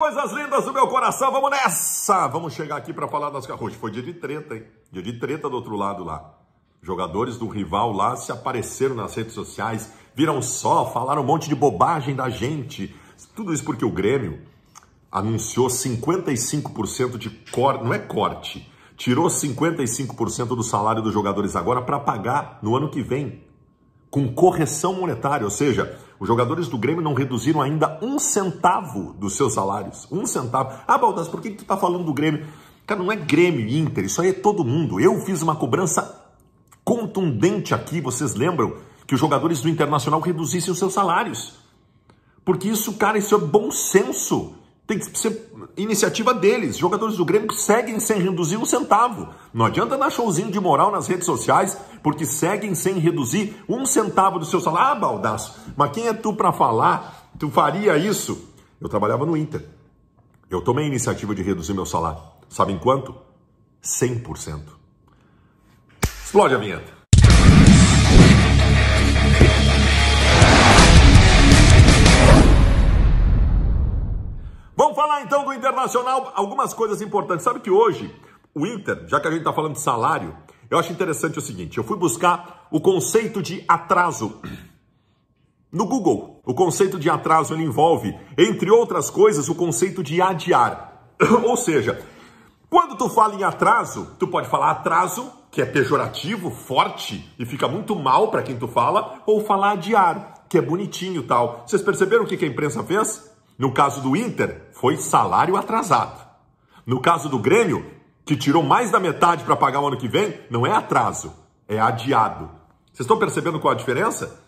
Coisas lindas do meu coração, vamos nessa! Vamos chegar aqui para falar das carros. Foi dia de treta, hein? Dia de treta do outro lado lá. Jogadores do rival lá se apareceram nas redes sociais, viram só, falaram um monte de bobagem da gente. Tudo isso porque o Grêmio anunciou 55% de corte, não é corte, tirou 55% do salário dos jogadores agora para pagar no ano que vem, com correção monetária, ou seja, os jogadores do Grêmio não reduziram ainda um centavo dos seus salários. Um centavo. Ah, Baldas, por que, que tu tá falando do Grêmio? Cara, não é Grêmio e Inter, isso aí é todo mundo. Eu fiz uma cobrança contundente aqui, vocês lembram? Que os jogadores do Internacional reduzissem os seus salários. Porque isso, cara, isso é bom senso. Tem que ser iniciativa deles. Jogadores do Grêmio que seguem sem reduzir um centavo. Não adianta dar showzinho de moral nas redes sociais, porque seguem sem reduzir um centavo do seu salário. Ah, baldaço, mas quem é tu para falar? Tu faria isso? Eu trabalhava no Inter. Eu tomei a iniciativa de reduzir meu salário. Sabe em quanto? 100%. Explode a vinheta. falar então do Internacional, algumas coisas importantes. Sabe que hoje o Inter, já que a gente está falando de salário, eu acho interessante o seguinte: eu fui buscar o conceito de atraso no Google. O conceito de atraso ele envolve, entre outras coisas, o conceito de adiar. Ou seja, quando tu fala em atraso, tu pode falar atraso, que é pejorativo, forte e fica muito mal para quem tu fala, ou falar adiar, que é bonitinho tal. Vocês perceberam o que a imprensa fez? No caso do Inter, foi salário atrasado. No caso do Grêmio, que tirou mais da metade para pagar o ano que vem, não é atraso, é adiado. Vocês estão percebendo qual a diferença?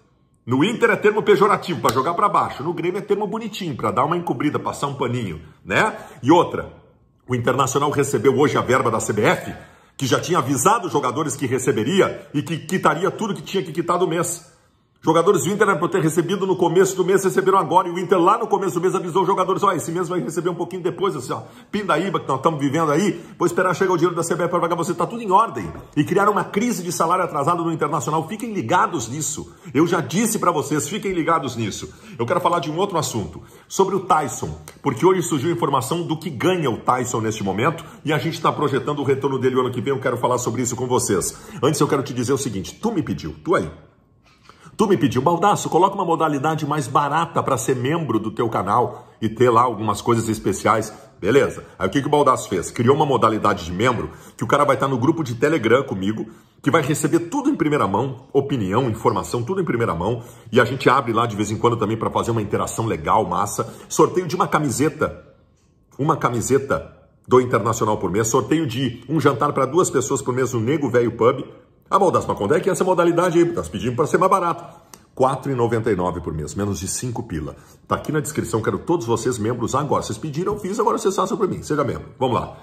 No Inter é termo pejorativo para jogar para baixo, no Grêmio é termo bonitinho para dar uma encobrida, passar um paninho, né? E outra, o Internacional recebeu hoje a verba da CBF, que já tinha avisado os jogadores que receberia e que quitaria tudo que tinha que quitar do mês. Jogadores do Inter eram né, para ter recebido no começo do mês, receberam agora. E o Inter lá no começo do mês avisou os jogadores: ó, esse mês vai receber um pouquinho depois, assim, ó, pindaíba que nós estamos vivendo aí. Vou esperar chegar o dinheiro da CBF para pagar você. Tá tudo em ordem. E criaram uma crise de salário atrasado no Internacional. Fiquem ligados nisso. Eu já disse para vocês, fiquem ligados nisso. Eu quero falar de um outro assunto, sobre o Tyson. Porque hoje surgiu informação do que ganha o Tyson neste momento. E a gente está projetando o retorno dele o ano que vem. Eu quero falar sobre isso com vocês. Antes eu quero te dizer o seguinte: tu me pediu, tu aí Tu me pediu, Baldaço, coloca uma modalidade mais barata para ser membro do teu canal e ter lá algumas coisas especiais. Beleza. Aí o que, que o Baldaço fez? Criou uma modalidade de membro que o cara vai estar no grupo de Telegram comigo, que vai receber tudo em primeira mão, opinião, informação, tudo em primeira mão. E a gente abre lá de vez em quando também para fazer uma interação legal, massa. Sorteio de uma camiseta. Uma camiseta do Internacional por mês. Sorteio de um jantar para duas pessoas por mês no Nego Velho Pub a Moldaspa quando é que essa modalidade aí, nós pedindo para ser mais barato. R$ 4,99 por mês, menos de 5 pila. Tá aqui na descrição, quero todos vocês membros agora. Vocês pediram, eu fiz, agora vocês façam para mim. Seja membro. Vamos lá.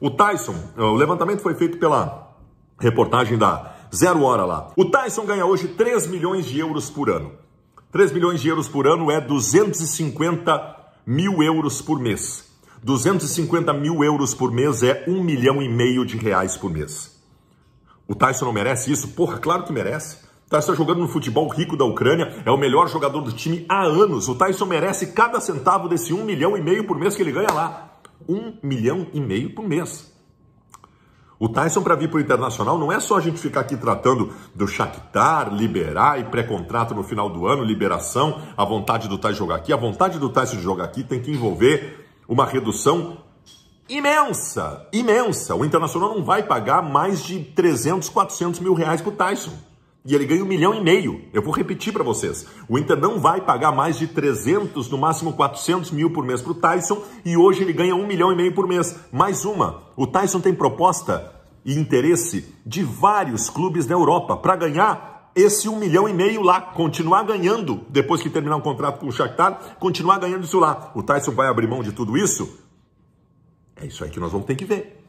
O Tyson, o levantamento foi feito pela reportagem da Zero Hora lá. O Tyson ganha hoje 3 milhões de euros por ano. 3 milhões de euros por ano é 250 mil euros por mês. 250 mil euros por mês é 1 milhão e meio de reais por mês. O Tyson não merece isso? Porra, claro que merece. O Tyson está jogando no futebol rico da Ucrânia, é o melhor jogador do time há anos. O Tyson merece cada centavo desse um milhão e meio por mês que ele ganha lá. Um milhão e meio por mês. O Tyson, para vir para o Internacional, não é só a gente ficar aqui tratando do Shakhtar, liberar e pré-contrato no final do ano, liberação, a vontade do Tyson jogar aqui. A vontade do Tyson de jogar aqui tem que envolver uma redução imensa, imensa. O Internacional não vai pagar mais de 300, 400 mil reais para o Tyson. E ele ganha um milhão e meio. Eu vou repetir para vocês. O Inter não vai pagar mais de 300, no máximo 400 mil por mês para o Tyson. E hoje ele ganha um milhão e meio por mês. Mais uma. O Tyson tem proposta e interesse de vários clubes da Europa para ganhar esse um milhão e meio lá, continuar ganhando depois que terminar o um contrato com o Shakhtar, continuar ganhando isso lá. O Tyson vai abrir mão de tudo isso? É isso aí que nós vamos ter que ver.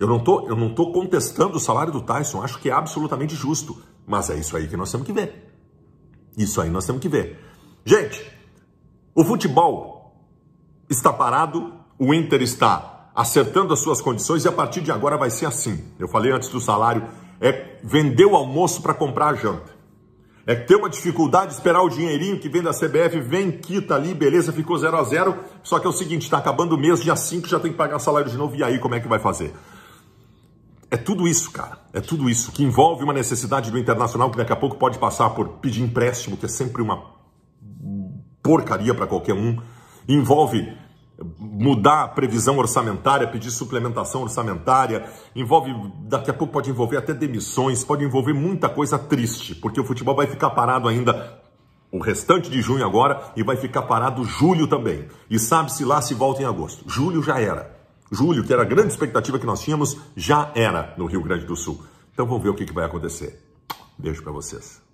Eu não tô, eu não tô contestando o salário do Tyson, acho que é absolutamente justo, mas é isso aí que nós temos que ver. Isso aí nós temos que ver. Gente, o futebol está parado, o Inter está acertando as suas condições e a partir de agora vai ser assim. Eu falei antes do salário, é vender o almoço para comprar a janta. É ter uma dificuldade esperar o dinheirinho que vem da CBF, vem, quita ali, beleza, ficou 0 a 0 Só que é o seguinte, está acabando o mês, dia 5 já tem que pagar salário de novo, e aí como é que vai fazer? É tudo isso, cara. É tudo isso que envolve uma necessidade do internacional que daqui a pouco pode passar por pedir empréstimo, que é sempre uma porcaria para qualquer um. Envolve mudar a previsão orçamentária, pedir suplementação orçamentária, envolve, daqui a pouco pode envolver até demissões, pode envolver muita coisa triste, porque o futebol vai ficar parado ainda o restante de junho agora e vai ficar parado julho também. E sabe-se lá se volta em agosto. Julho já era. Julho, que era a grande expectativa que nós tínhamos, já era no Rio Grande do Sul. Então vamos ver o que, que vai acontecer. Beijo para vocês.